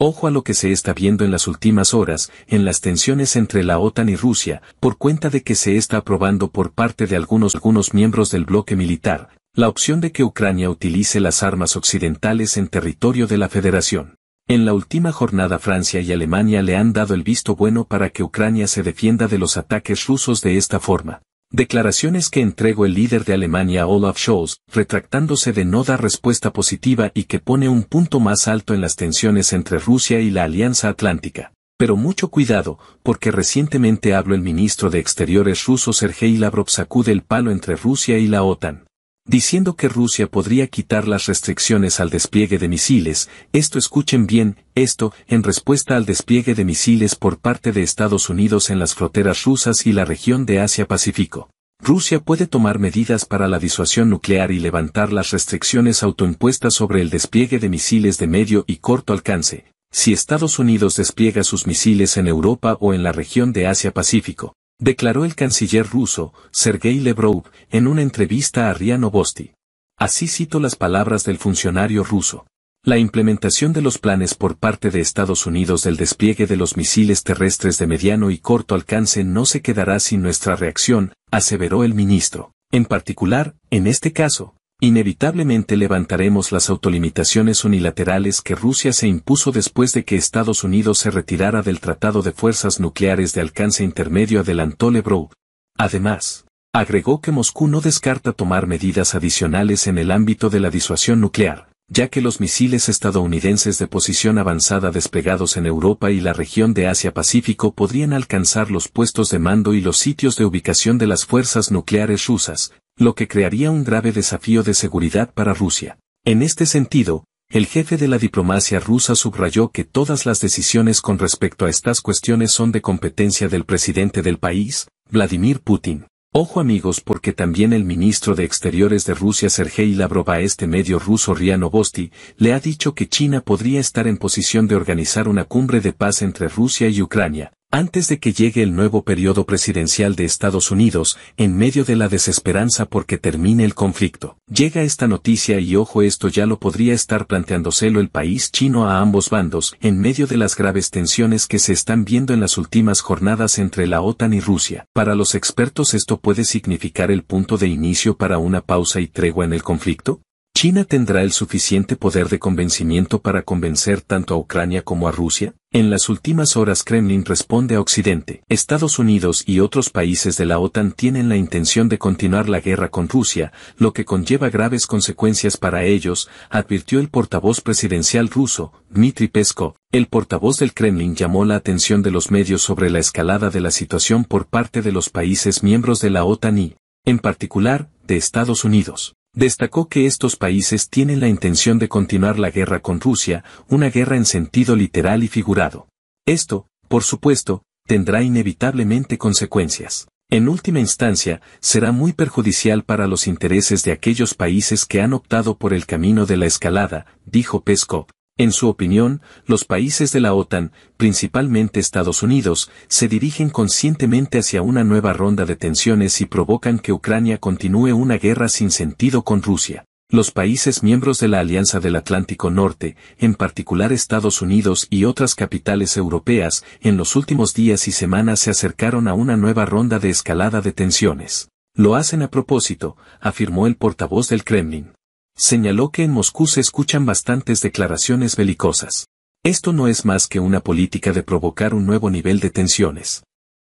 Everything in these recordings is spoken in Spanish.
Ojo a lo que se está viendo en las últimas horas, en las tensiones entre la OTAN y Rusia, por cuenta de que se está aprobando por parte de algunos, algunos miembros del bloque militar, la opción de que Ucrania utilice las armas occidentales en territorio de la Federación. En la última jornada Francia y Alemania le han dado el visto bueno para que Ucrania se defienda de los ataques rusos de esta forma. Declaraciones que entregó el líder de Alemania Olaf Scholz, retractándose de no dar respuesta positiva y que pone un punto más alto en las tensiones entre Rusia y la Alianza Atlántica. Pero mucho cuidado, porque recientemente habló el ministro de Exteriores ruso Sergei Lavrov sacude el palo entre Rusia y la OTAN diciendo que Rusia podría quitar las restricciones al despliegue de misiles, esto escuchen bien, esto, en respuesta al despliegue de misiles por parte de Estados Unidos en las fronteras rusas y la región de Asia-Pacífico. Rusia puede tomar medidas para la disuasión nuclear y levantar las restricciones autoimpuestas sobre el despliegue de misiles de medio y corto alcance, si Estados Unidos despliega sus misiles en Europa o en la región de Asia-Pacífico. Declaró el canciller ruso, Sergei Lebrov en una entrevista a RIA Novosti. Así cito las palabras del funcionario ruso. La implementación de los planes por parte de Estados Unidos del despliegue de los misiles terrestres de mediano y corto alcance no se quedará sin nuestra reacción, aseveró el ministro. En particular, en este caso, Inevitablemente levantaremos las autolimitaciones unilaterales que Rusia se impuso después de que Estados Unidos se retirara del Tratado de Fuerzas Nucleares de Alcance Intermedio adelantó Lebrou. Además, agregó que Moscú no descarta tomar medidas adicionales en el ámbito de la disuasión nuclear ya que los misiles estadounidenses de posición avanzada desplegados en Europa y la región de Asia-Pacífico podrían alcanzar los puestos de mando y los sitios de ubicación de las fuerzas nucleares rusas, lo que crearía un grave desafío de seguridad para Rusia. En este sentido, el jefe de la diplomacia rusa subrayó que todas las decisiones con respecto a estas cuestiones son de competencia del presidente del país, Vladimir Putin. Ojo amigos porque también el ministro de Exteriores de Rusia Sergei Lavrov a este medio ruso Rianovosti, le ha dicho que China podría estar en posición de organizar una cumbre de paz entre Rusia y Ucrania, antes de que llegue el nuevo periodo presidencial de Estados Unidos, en medio de la desesperanza porque termine el conflicto, llega esta noticia y ojo esto ya lo podría estar planteándoselo el país chino a ambos bandos, en medio de las graves tensiones que se están viendo en las últimas jornadas entre la OTAN y Rusia. Para los expertos esto puede significar el punto de inicio para una pausa y tregua en el conflicto, ¿China tendrá el suficiente poder de convencimiento para convencer tanto a Ucrania como a Rusia? En las últimas horas Kremlin responde a Occidente. Estados Unidos y otros países de la OTAN tienen la intención de continuar la guerra con Rusia, lo que conlleva graves consecuencias para ellos, advirtió el portavoz presidencial ruso, Dmitry Peskov. El portavoz del Kremlin llamó la atención de los medios sobre la escalada de la situación por parte de los países miembros de la OTAN y, en particular, de Estados Unidos. Destacó que estos países tienen la intención de continuar la guerra con Rusia, una guerra en sentido literal y figurado. Esto, por supuesto, tendrá inevitablemente consecuencias. En última instancia, será muy perjudicial para los intereses de aquellos países que han optado por el camino de la escalada, dijo Peskov. En su opinión, los países de la OTAN, principalmente Estados Unidos, se dirigen conscientemente hacia una nueva ronda de tensiones y provocan que Ucrania continúe una guerra sin sentido con Rusia. Los países miembros de la Alianza del Atlántico Norte, en particular Estados Unidos y otras capitales europeas, en los últimos días y semanas se acercaron a una nueva ronda de escalada de tensiones. Lo hacen a propósito, afirmó el portavoz del Kremlin señaló que en Moscú se escuchan bastantes declaraciones belicosas. Esto no es más que una política de provocar un nuevo nivel de tensiones.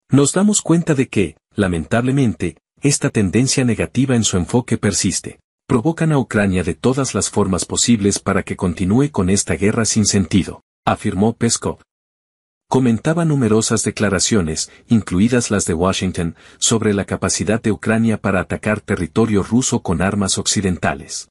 Nos damos cuenta de que, lamentablemente, esta tendencia negativa en su enfoque persiste. Provocan a Ucrania de todas las formas posibles para que continúe con esta guerra sin sentido, afirmó Peskov. Comentaba numerosas declaraciones, incluidas las de Washington, sobre la capacidad de Ucrania para atacar territorio ruso con armas occidentales.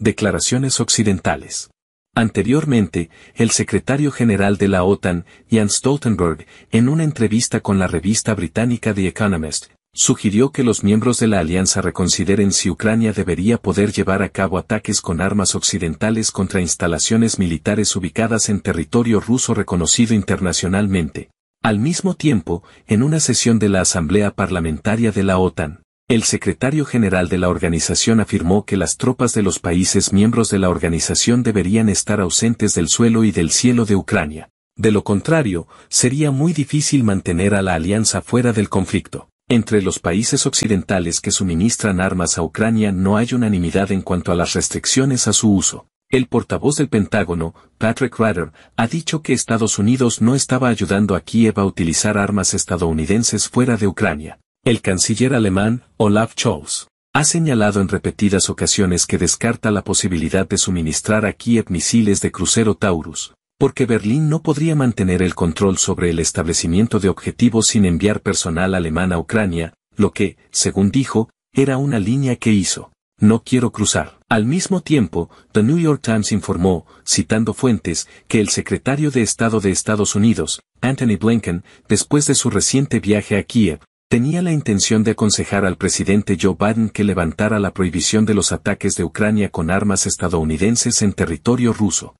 Declaraciones occidentales. Anteriormente, el secretario general de la OTAN, Jan Stoltenberg, en una entrevista con la revista británica The Economist, sugirió que los miembros de la alianza reconsideren si Ucrania debería poder llevar a cabo ataques con armas occidentales contra instalaciones militares ubicadas en territorio ruso reconocido internacionalmente. Al mismo tiempo, en una sesión de la Asamblea Parlamentaria de la OTAN, el secretario general de la organización afirmó que las tropas de los países miembros de la organización deberían estar ausentes del suelo y del cielo de Ucrania. De lo contrario, sería muy difícil mantener a la alianza fuera del conflicto. Entre los países occidentales que suministran armas a Ucrania no hay unanimidad en cuanto a las restricciones a su uso. El portavoz del Pentágono, Patrick Ryder, ha dicho que Estados Unidos no estaba ayudando a Kiev a utilizar armas estadounidenses fuera de Ucrania. El canciller alemán, Olaf Scholz, ha señalado en repetidas ocasiones que descarta la posibilidad de suministrar a Kiev misiles de crucero Taurus, porque Berlín no podría mantener el control sobre el establecimiento de objetivos sin enviar personal alemán a Ucrania, lo que, según dijo, era una línea que hizo. No quiero cruzar. Al mismo tiempo, The New York Times informó, citando fuentes, que el secretario de Estado de Estados Unidos, Anthony Blinken, después de su reciente viaje a Kiev, tenía la intención de aconsejar al presidente Joe Biden que levantara la prohibición de los ataques de Ucrania con armas estadounidenses en territorio ruso.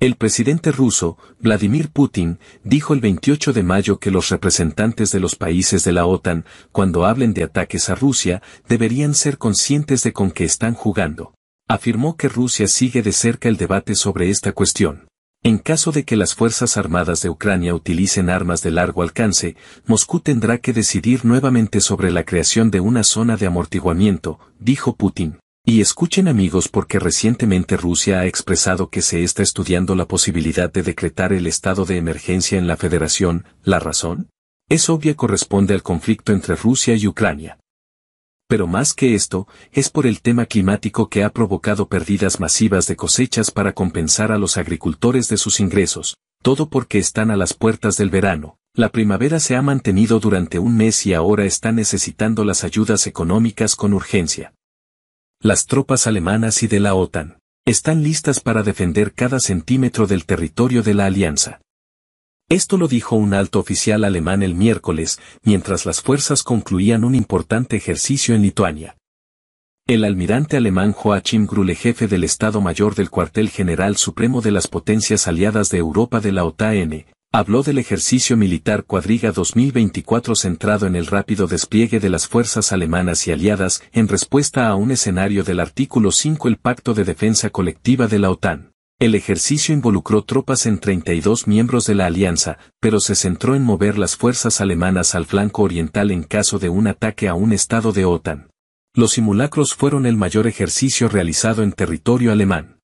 El presidente ruso, Vladimir Putin, dijo el 28 de mayo que los representantes de los países de la OTAN, cuando hablen de ataques a Rusia, deberían ser conscientes de con qué están jugando. Afirmó que Rusia sigue de cerca el debate sobre esta cuestión. En caso de que las Fuerzas Armadas de Ucrania utilicen armas de largo alcance, Moscú tendrá que decidir nuevamente sobre la creación de una zona de amortiguamiento, dijo Putin. Y escuchen amigos porque recientemente Rusia ha expresado que se está estudiando la posibilidad de decretar el estado de emergencia en la federación, ¿la razón? Es obvia corresponde al conflicto entre Rusia y Ucrania. Pero más que esto, es por el tema climático que ha provocado pérdidas masivas de cosechas para compensar a los agricultores de sus ingresos, todo porque están a las puertas del verano. La primavera se ha mantenido durante un mes y ahora está necesitando las ayudas económicas con urgencia. Las tropas alemanas y de la OTAN están listas para defender cada centímetro del territorio de la alianza. Esto lo dijo un alto oficial alemán el miércoles, mientras las fuerzas concluían un importante ejercicio en Lituania. El almirante alemán Joachim Grule, jefe del Estado Mayor del Cuartel General Supremo de las Potencias Aliadas de Europa de la OTAN, habló del ejercicio militar Cuadriga 2024 centrado en el rápido despliegue de las fuerzas alemanas y aliadas en respuesta a un escenario del artículo 5 el Pacto de Defensa Colectiva de la OTAN. El ejercicio involucró tropas en 32 miembros de la alianza, pero se centró en mover las fuerzas alemanas al flanco oriental en caso de un ataque a un estado de OTAN. Los simulacros fueron el mayor ejercicio realizado en territorio alemán.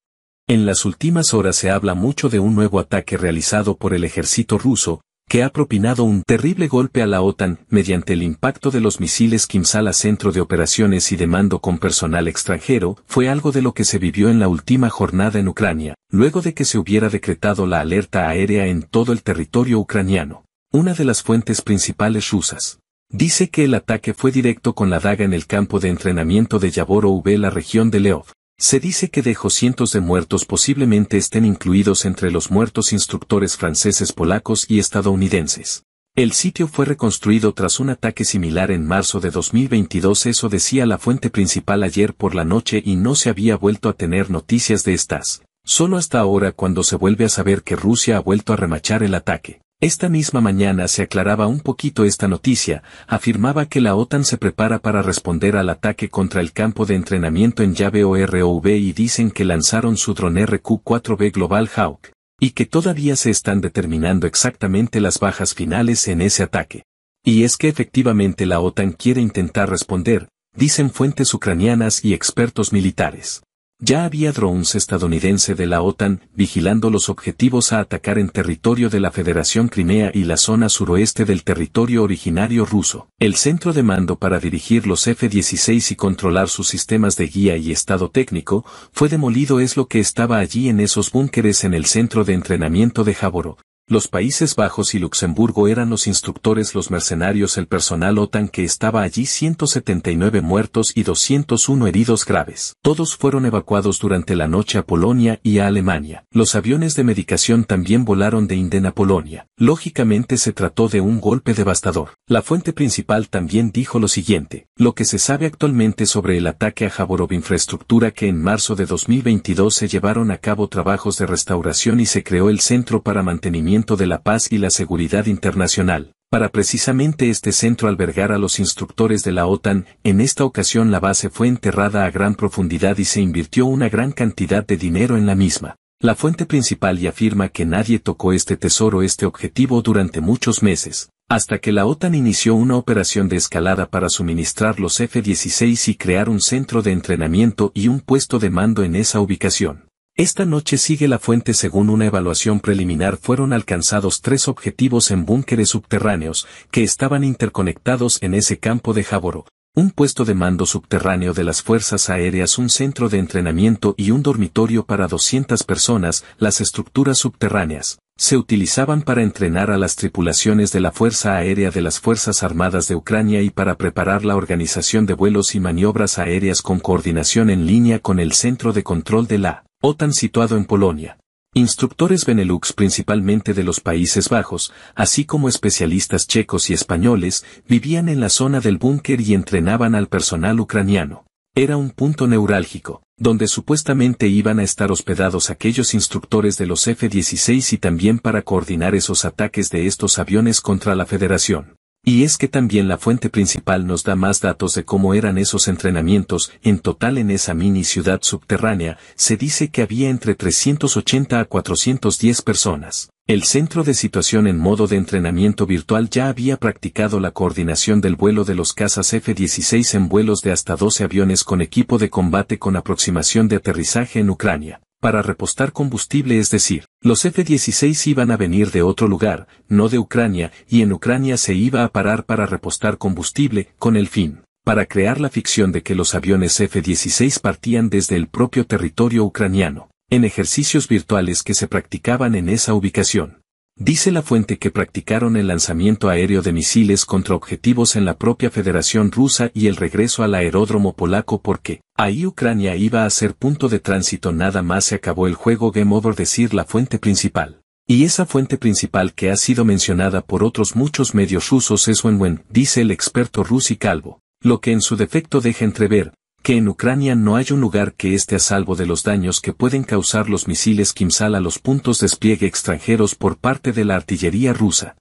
En las últimas horas se habla mucho de un nuevo ataque realizado por el ejército ruso, que ha propinado un terrible golpe a la OTAN mediante el impacto de los misiles Kimsala Centro de Operaciones y de Mando con personal extranjero, fue algo de lo que se vivió en la última jornada en Ucrania, luego de que se hubiera decretado la alerta aérea en todo el territorio ucraniano. Una de las fuentes principales rusas. Dice que el ataque fue directo con la daga en el campo de entrenamiento de Yaborov, la región de Leov. Se dice que dejó cientos de muertos posiblemente estén incluidos entre los muertos instructores franceses polacos y estadounidenses. El sitio fue reconstruido tras un ataque similar en marzo de 2022, eso decía la fuente principal ayer por la noche y no se había vuelto a tener noticias de estas, solo hasta ahora cuando se vuelve a saber que Rusia ha vuelto a remachar el ataque. Esta misma mañana se aclaraba un poquito esta noticia, afirmaba que la OTAN se prepara para responder al ataque contra el campo de entrenamiento en llave OROV y dicen que lanzaron su dron RQ-4B Global Hawk, y que todavía se están determinando exactamente las bajas finales en ese ataque. Y es que efectivamente la OTAN quiere intentar responder, dicen fuentes ucranianas y expertos militares ya había drones estadounidense de la OTAN vigilando los objetivos a atacar en territorio de la Federación Crimea y la zona suroeste del territorio originario ruso. El centro de mando para dirigir los F-16 y controlar sus sistemas de guía y estado técnico fue demolido es lo que estaba allí en esos búnkeres en el centro de entrenamiento de Jaboro, los Países Bajos y Luxemburgo eran los instructores, los mercenarios, el personal OTAN que estaba allí 179 muertos y 201 heridos graves. Todos fueron evacuados durante la noche a Polonia y a Alemania. Los aviones de medicación también volaron de Inden a Polonia. Lógicamente se trató de un golpe devastador. La fuente principal también dijo lo siguiente, lo que se sabe actualmente sobre el ataque a Jaborov Infraestructura que en marzo de 2022 se llevaron a cabo trabajos de restauración y se creó el Centro para Mantenimiento de la Paz y la Seguridad Internacional, para precisamente este centro albergar a los instructores de la OTAN, en esta ocasión la base fue enterrada a gran profundidad y se invirtió una gran cantidad de dinero en la misma. La fuente principal y afirma que nadie tocó este tesoro este objetivo durante muchos meses, hasta que la OTAN inició una operación de escalada para suministrar los F-16 y crear un centro de entrenamiento y un puesto de mando en esa ubicación. Esta noche sigue la fuente según una evaluación preliminar fueron alcanzados tres objetivos en búnkeres subterráneos que estaban interconectados en ese campo de Javoro. un puesto de mando subterráneo de las fuerzas aéreas, un centro de entrenamiento y un dormitorio para 200 personas, las estructuras subterráneas se utilizaban para entrenar a las tripulaciones de la Fuerza Aérea de las Fuerzas Armadas de Ucrania y para preparar la organización de vuelos y maniobras aéreas con coordinación en línea con el Centro de Control de la OTAN situado en Polonia. Instructores Benelux principalmente de los Países Bajos, así como especialistas checos y españoles, vivían en la zona del búnker y entrenaban al personal ucraniano. Era un punto neurálgico, donde supuestamente iban a estar hospedados aquellos instructores de los F-16 y también para coordinar esos ataques de estos aviones contra la Federación. Y es que también la fuente principal nos da más datos de cómo eran esos entrenamientos, en total en esa mini ciudad subterránea, se dice que había entre 380 a 410 personas. El centro de situación en modo de entrenamiento virtual ya había practicado la coordinación del vuelo de los cazas F-16 en vuelos de hasta 12 aviones con equipo de combate con aproximación de aterrizaje en Ucrania para repostar combustible, es decir, los F-16 iban a venir de otro lugar, no de Ucrania, y en Ucrania se iba a parar para repostar combustible, con el fin, para crear la ficción de que los aviones F-16 partían desde el propio territorio ucraniano, en ejercicios virtuales que se practicaban en esa ubicación. Dice la fuente que practicaron el lanzamiento aéreo de misiles contra objetivos en la propia Federación Rusa y el regreso al aeródromo polaco porque, ahí Ucrania iba a ser punto de tránsito nada más se acabó el juego Game Over decir la fuente principal. Y esa fuente principal que ha sido mencionada por otros muchos medios rusos es Wenwen, dice el experto Rusi Calvo, lo que en su defecto deja entrever, que en Ucrania no hay un lugar que esté a salvo de los daños que pueden causar los misiles Kimsal a los puntos despliegue extranjeros por parte de la artillería rusa.